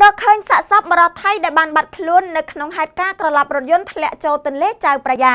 រកឃើញសាកសពបរថៃដែលបានបាត់ខ្លួននៅក្នុងហេតុការណ៍ក្រឡាប់រថយន្តធ្លាក់ចូលទន្លេចៅប្រយ៉ា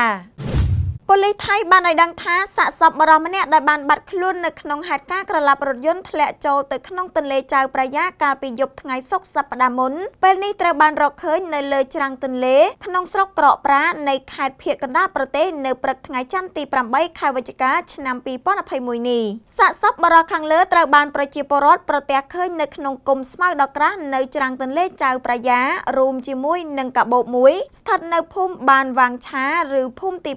ប៉ូលីសថៃបានឲ្យដឹងថាសាកសពបរមម្នាក់ដែលបានបាត់ខ្លួននៅក្នុងហេតុការណ៍ក្រឡាប់រថយន្តធ្លាក់ចូលទៅក្នុងទន្លេចៅប្រយ៉ាកាលពីយប់ថ្ងៃសុក្រសប្តាហ៍មុនពេលនេះត្រូវបានរកឃើញនៅលើច្រាំងទន្លេក្នុងស្រុកក្រកប្រានៃខេត្តភៀកកណ្ដាលប្រទេសនៅព្រឹកថ្ងៃច័ន្ទទី8ខែវិច្ឆិកាឆ្នាំ2021នេះសាកសពបរខាងលើត្រូវបានប្រជាពលរដ្ឋប្រទះឃើញនៅក្នុងគុំស្មៅដ៏ក្រាស់នៅច្រាំងទន្លេចៅប្រយ៉ារួមជាមួយនឹងកាបូបមួយ ស្ថិតនៅភូមិបានវាងឆាឬភូមិទី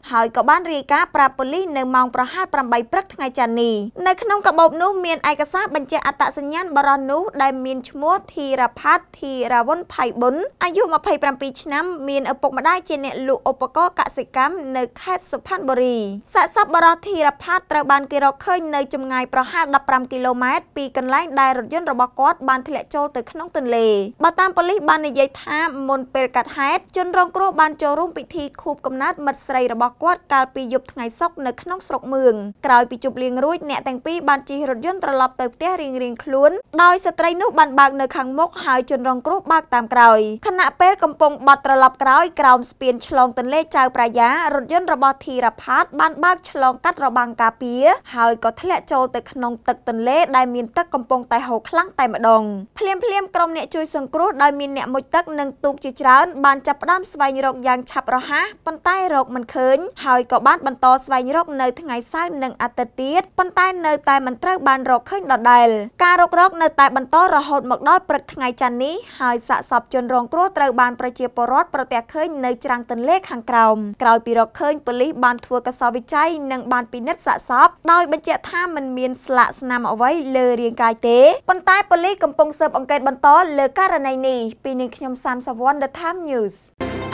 8ហើយក៏បានរាយការណ៍ប្រាប់ប៉ូលីសនៅម៉ោងប្រហែល8ព្រឹកថ្ងៃច័ន្ទនេះនៅក្នុងកាបូបនោះមានឯកសារបញ្ជាក់អត្តសញ្ញាណបរិសនោះដែលមានឈ្មោះធីរផាត់ធីរាវុនផៃប៊ុនអាយុ27ឆ្នាំ មានឪពុកម្ដាយជាអ្នកលក់ឧបករណ៍កសិកម្មនៅខេត្តសុផាន់បុរីសាកសពបរិសធីរផាត់ត្រូវបានគេរកឃើញនៅចម្ងាយប្រហែល15គីឡូម៉ែត្រពីកន្លែងដែលរថយន្តរបស់គាត់បាន ធ្លាក់ចូលទៅក្នុងទន្លេបើតាមប៉ូលីសបាននិយាយថាមុនពេលកាត់ហេតុជនរងគ្រោះបានចូលរួមពិធីខូបកំណើតមិត្តស្រីរបស់របស់គាត់កាលពីយប់ថ្ងៃសុក្រនៅក្នុងស្រុកមឿងក្រោយពីជប់លៀងរួចអ្នកទាំងពីរបានជិះរថយន្តត្រឡប់ទៅផ្ទះរៀងរៀងខ្លួនដោយស្ត្រីនោះបានបើកនៅខាងមុខហើយជនរងគ្រោះបើកតាមក្រោយខណៈពេលកំពុងបត់ត្រឡប់ក្រោយក្រោមស្ពានឆ្លងទន្លេចៅប្រាយ៉ារថយន្តរបស់ធីរផាត បានបើកឆ្លងកាត់របាំងការពីហើយក៏ធ្លាក់ចូលទៅក្នុងទឹកទន្លេដែលមានទឹកកំពុងតែហូរខ្លាំងតែម្ដងភ្លាមភ្លាមក្រុមអ្នកជួយសង្គ្រោះដោយមានអ្នកមុជទឹកនិងទូកជាច្រើនបានចាប់ផ្ដើមស្វែងរកយ៉ាងឆាប់រហ័សប៉ុន្តែរកមិនឃើញហើយក៏បានបន្តស្វែងរកនៅថ្ងៃសៅរ៍និងអាទិត្យទៀតប៉ុន្តែនៅតែមិនត្រូវបានរកឃើញដដែលការរុករកនៅតែបន្តរហូតមកដល់ព្រឹកថ្ងៃច័ន្ទនេះហើយសាកសពជនរងគ្រោះត្រូវបានប្រជាពលរដ្ឋប្រទះឃើញនៅច្រាំងទន្លេខាងក្រោមក្រោយពីរកឃើញប៉ូលីសបានធ្វើកសោវិច័យនិងបានពិនិត្យសាកសពដោយបញ្ជាក់ថាមិនមានស្លាកស្នាមអ្វីលើរាងកាយទេប៉ុន្តែប៉ូលីសកំពុងស៊ើបអង្កេតបន្តលើករណីនេះពីនាងខ្ញុំសាមសវណ្ណ The Time News